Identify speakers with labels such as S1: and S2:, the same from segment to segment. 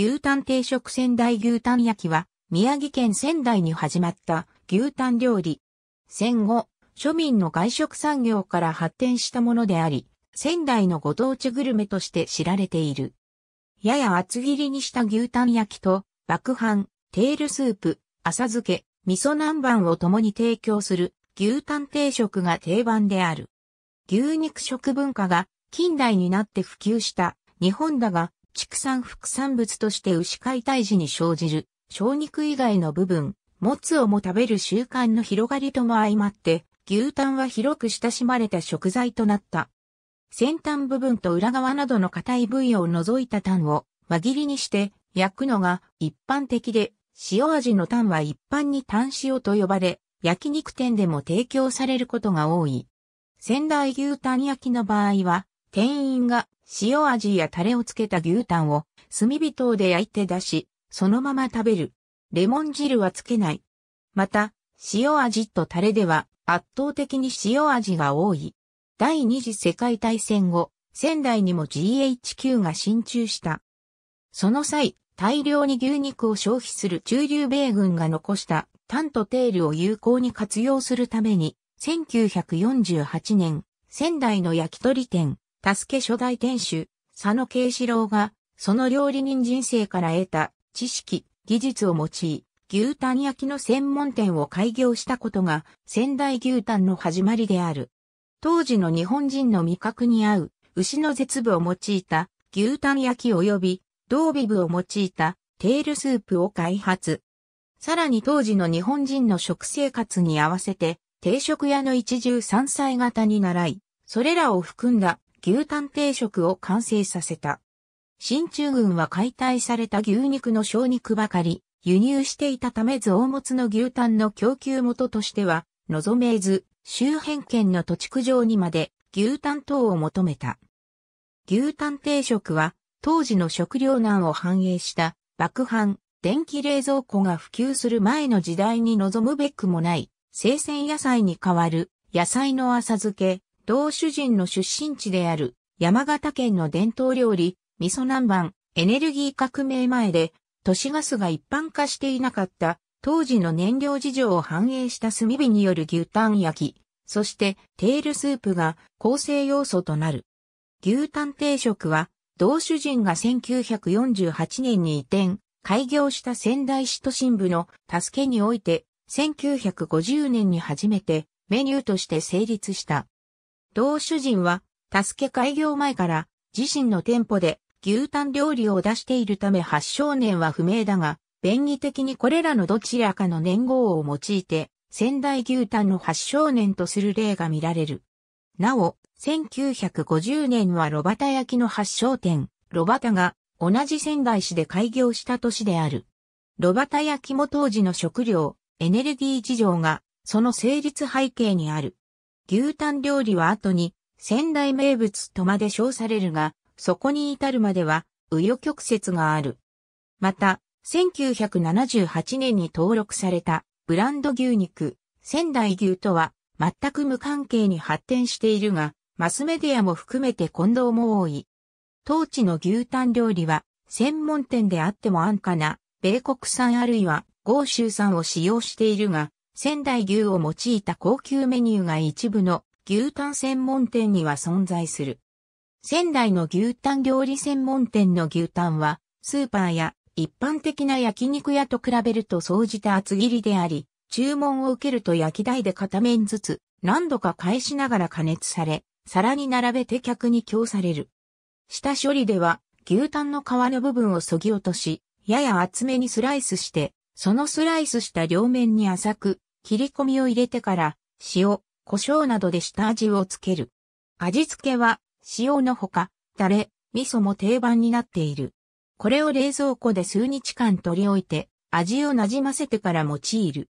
S1: 牛タン定食仙台牛タン焼きは、宮城県仙台に始まった牛タン料理。戦後、庶民の外食産業から発展したものであり、仙台のご当地グルメとして知られている。やや厚切りにした牛タン焼きと、爆飯、テールスープ、浅漬け、味噌南蛮を共に提供する牛タン定食が定番である。牛肉食文化が近代になって普及した日本だが、畜産副産物として牛解体時に生じる、小肉以外の部分、もつをも食べる習慣の広がりとも相まって、牛タンは広く親しまれた食材となった。先端部分と裏側などの硬い部位を除いたタンを輪切りにして焼くのが一般的で、塩味のタンは一般にタン塩と呼ばれ、焼肉店でも提供されることが多い。仙台牛タン焼きの場合は、店員が塩味やタレをつけた牛タンを炭火等で焼いて出し、そのまま食べる。レモン汁はつけない。また、塩味とタレでは圧倒的に塩味が多い。第二次世界大戦後、仙台にも GHQ が進駐した。その際、大量に牛肉を消費する中流米軍が残したタンとテールを有効に活用するために、1948年、仙台の焼き鳥店、助け初代店主、佐野慶四郎が、その料理人人生から得た知識、技術を用い、牛タン焼きの専門店を開業したことが仙台牛タンの始まりである。当時の日本人の味覚に合う牛の絶部を用いた牛タン焼き及び同尾部を用いたテールスープを開発。さらに当時の日本人の食生活に合わせて定食屋の一汁三菜型に習い、それらを含んだ牛タン定食を完成させた。進駐軍は解体された牛肉の小肉ばかり輸入していたため増物の牛タンの供給元としては望めず周辺県の土地区上にまで牛タン等を求めた。牛タン定食は当時の食糧難を反映した爆販、電気冷蔵庫が普及する前の時代に望むべくもない生鮮野菜に代わる野菜の浅漬け、同主人の出身地である山形県の伝統料理、味噌南蛮、エネルギー革命前で都市ガスが一般化していなかった当時の燃料事情を反映した炭火による牛タン焼き、そしてテールスープが構成要素となる。牛タン定食は同主人が1948年に移転、開業した仙台市都心部の助けにおいて1950年に初めてメニューとして成立した。同主人は、助け開業前から自身の店舗で牛タン料理を出しているため発祥年は不明だが、便宜的にこれらのどちらかの年号を用いて、仙台牛タンの発祥年とする例が見られる。なお、1950年はバ端焼きの発祥店、炉端が同じ仙台市で開業した年である。炉端焼きも当時の食料、エネルギー事情が、その成立背景にある。牛タン料理は後に仙台名物とまで称されるが、そこに至るまでは、紆余曲折がある。また、1978年に登録されたブランド牛肉、仙台牛とは全く無関係に発展しているが、マスメディアも含めて混同も多い。当地の牛タン料理は、専門店であっても安価な、米国産あるいは豪州産を使用しているが、仙台牛を用いた高級メニューが一部の牛タン専門店には存在する。仙台の牛タン料理専門店の牛タンは、スーパーや一般的な焼肉屋と比べると総じた厚切りであり、注文を受けると焼き台で片面ずつ何度か返しながら加熱され、皿に並べて客に供される。下処理では牛タンの皮の部分を削ぎ落とし、やや厚めにスライスして、そのスライスした両面に浅く切り込みを入れてから、塩、胡椒などで下味をつける。味付けは、塩のほか、タレ、味噌も定番になっている。これを冷蔵庫で数日間取り置いて、味をなじませてから用いる。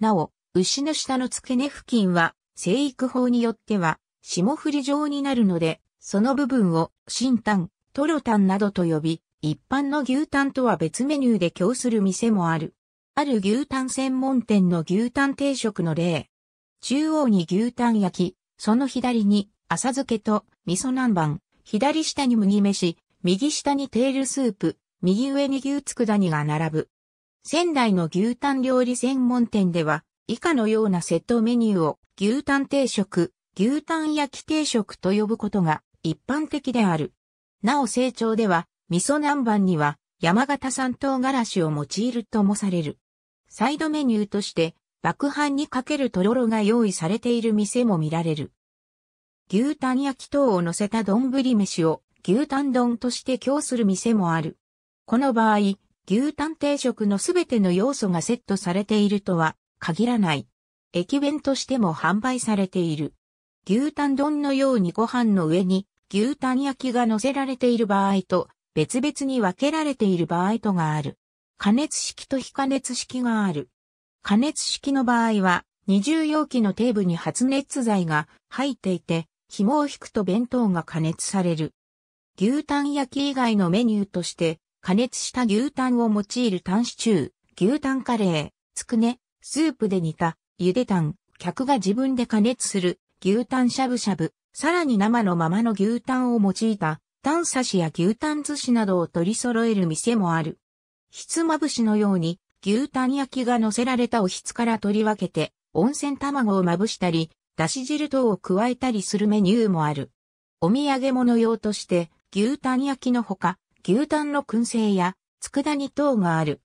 S1: なお、牛の下の付け根付近は、生育法によっては、霜降り状になるので、その部分を、新炭、トロタンなどと呼び、一般の牛タンとは別メニューで供する店もある。ある牛タン専門店の牛タン定食の例。中央に牛タン焼き、その左に浅漬けと味噌南蛮、左下に麦飯、右下にテールスープ、右上に牛つくだ煮が並ぶ。仙台の牛タン料理専門店では、以下のようなセットメニューを牛タン定食、牛タン焼き定食と呼ぶことが一般的である。なお成長では、味噌南蛮には山形産唐辛子を用いるともされる。サイドメニューとして、爆飯にかけるとろろが用意されている店も見られる。牛タン焼き等を乗せた丼飯を牛タン丼として供する店もある。この場合、牛タン定食のすべての要素がセットされているとは限らない。駅弁としても販売されている。牛タン丼のようにご飯の上に牛タン焼きが乗せられている場合と別々に分けられている場合とがある。加熱式と非加熱式がある。加熱式の場合は、二重容器の底部に発熱剤が入っていて、紐を引くと弁当が加熱される。牛タン焼き以外のメニューとして、加熱した牛タンを用いるタンシチュー、牛タンカレー、つくね、スープで煮た、ゆでタン、客が自分で加熱する、牛タンしゃぶしゃぶ、さらに生のままの牛タンを用いた、タン刺しや牛タン寿司などを取り揃える店もある。ひつまぶしのように、牛タン焼きが乗せられたおひつから取り分けて、温泉卵をまぶしたり、だし汁等を加えたりするメニューもある。お土産物用として、牛タン焼きのほか、牛タンの燻製や、佃煮等がある。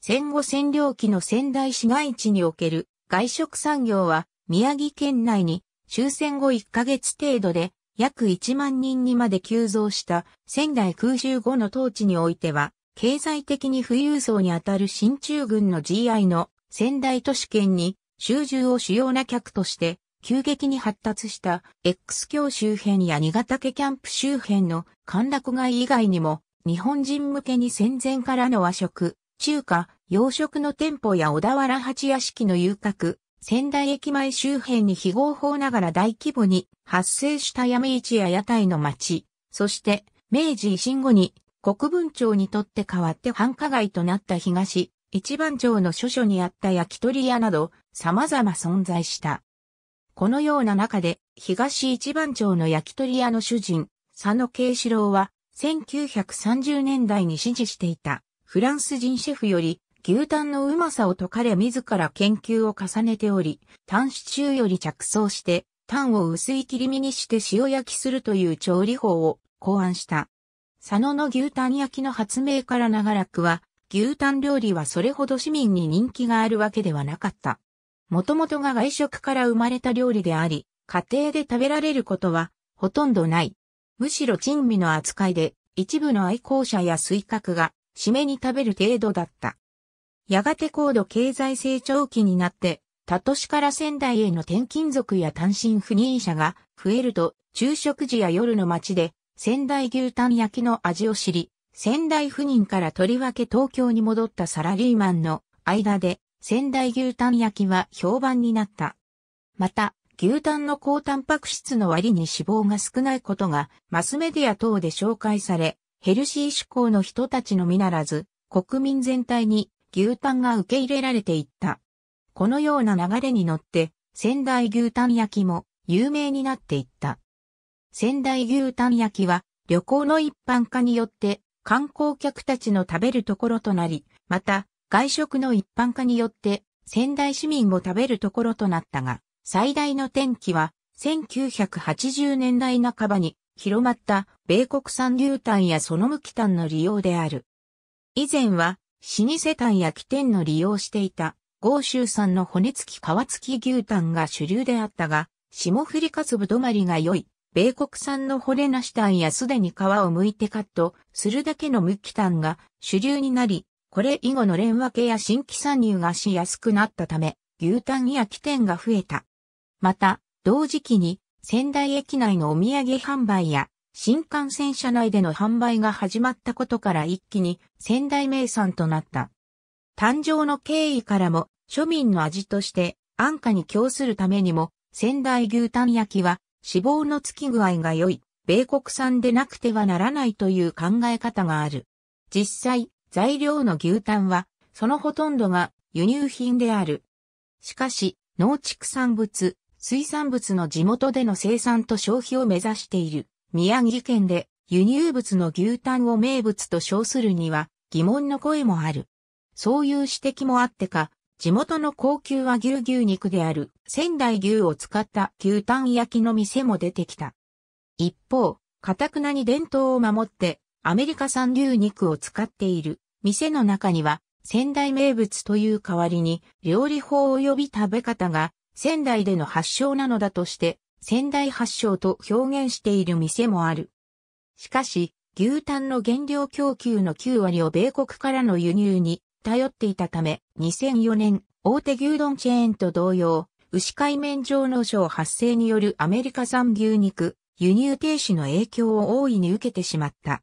S1: 戦後占領期の仙台市街地における外食産業は、宮城県内に終戦後1ヶ月程度で約1万人にまで急増した仙台空襲後の当地においては経済的に富裕層にあたる新中軍の GI の仙台都市圏に集中を主要な客として急激に発達した X 教周辺や新潟家キャンプ周辺の歓楽街以外にも日本人向けに戦前からの和食、中華、洋食の店舗や小田原八屋敷の遊郭、仙台駅前周辺に非合法ながら大規模に発生した闇市や屋台の街、そして明治維新後に国分町にとって代わって繁華街となった東、一番町の諸所にあった焼き鳥屋など様々存在した。このような中で東一番町の焼き鳥屋の主人、佐野慶四郎は1930年代に支持していたフランス人シェフより牛タンのうまさを解かれ自ら研究を重ねており、タンシチューより着想して、タンを薄い切り身にして塩焼きするという調理法を考案した。佐野の牛タン焼きの発明から長らくは、牛タン料理はそれほど市民に人気があるわけではなかった。もともとが外食から生まれた料理であり、家庭で食べられることはほとんどない。むしろ珍味の扱いで、一部の愛好者や水角が締めに食べる程度だった。やがて高度経済成長期になって、他都市から仙台への転勤族や単身赴任者が増えると、昼食時や夜の街で仙台牛タン焼きの味を知り、仙台赴任からとりわけ東京に戻ったサラリーマンの間で仙台牛タン焼きは評判になった。また、牛タンの高タンパク質の割に脂肪が少ないことがマスメディア等で紹介され、ヘルシー志向の人たちのみならず、国民全体に牛タンが受け入れられていった。このような流れに乗って、仙台牛タン焼きも有名になっていった。仙台牛タン焼きは旅行の一般化によって観光客たちの食べるところとなり、また外食の一般化によって仙台市民も食べるところとなったが、最大の転機は1980年代半ばに広まった米国産牛タンやその無機タンの利用である。以前は老舗タン焼き店の利用していた豪州産の骨付き皮付き牛タンが主流であったが、霜降りかつぶ止まりが良い米国産の骨なしシタンやすでに皮を剥いてカットするだけの無機タンが主流になり、これ以後の連分けや新規参入がしやすくなったため、牛タンや起点が増えた。また、同時期に仙台駅内のお土産販売や新幹線車内での販売が始まったことから一気に仙台名産となった。誕生の経緯からも庶民の味として安価に供するためにも仙台牛タン焼きは脂肪の付き具合が良い、米国産でなくてはならないという考え方がある。実際、材料の牛タンは、そのほとんどが輸入品である。しかし、農畜産物、水産物の地元での生産と消費を目指している宮城県で輸入物の牛タンを名物と称するには疑問の声もある。そういう指摘もあってか、地元の高級和牛牛肉である仙台牛を使った牛タン焼きの店も出てきた。一方、かたくなに伝統を守ってアメリカ産牛肉を使っている店の中には仙台名物という代わりに料理法及び食べ方が仙台での発祥なのだとして仙台発祥と表現している店もある。しかし、牛タンの原料供給の9割を米国からの輸入に頼っていたため、2004年、大手牛丼チェーンと同様、牛海面上の症発生によるアメリカ産牛肉、輸入停止の影響を大いに受けてしまった。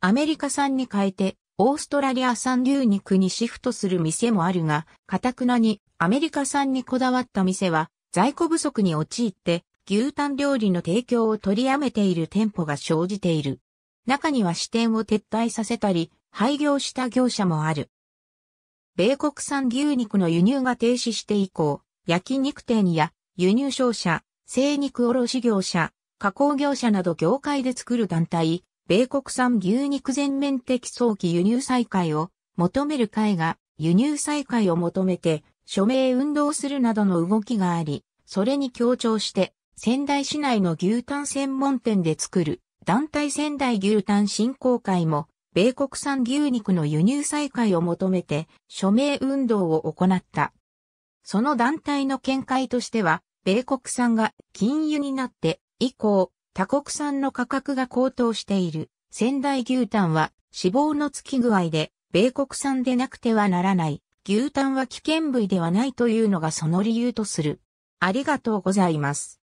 S1: アメリカ産に変えて、オーストラリア産牛肉にシフトする店もあるが、かたくなにアメリカ産にこだわった店は、在庫不足に陥って、牛タン料理の提供を取りやめている店舗が生じている。中には支店を撤退させたり、廃業した業者もある。米国産牛肉の輸入が停止して以降、焼肉店や輸入商社、生肉卸業者、加工業者など業界で作る団体、米国産牛肉全面的早期輸入再開を求める会が輸入再開を求めて署名運動するなどの動きがあり、それに協調して仙台市内の牛タン専門店で作る団体仙台牛タン振興会も米国産牛肉の輸入再開を求めて署名運動を行った。その団体の見解としては、米国産が禁輸になって以降、他国産の価格が高騰している仙台牛タンは脂肪の付き具合で米国産でなくてはならない。牛タンは危険部位ではないというのがその理由とする。ありがとうございます。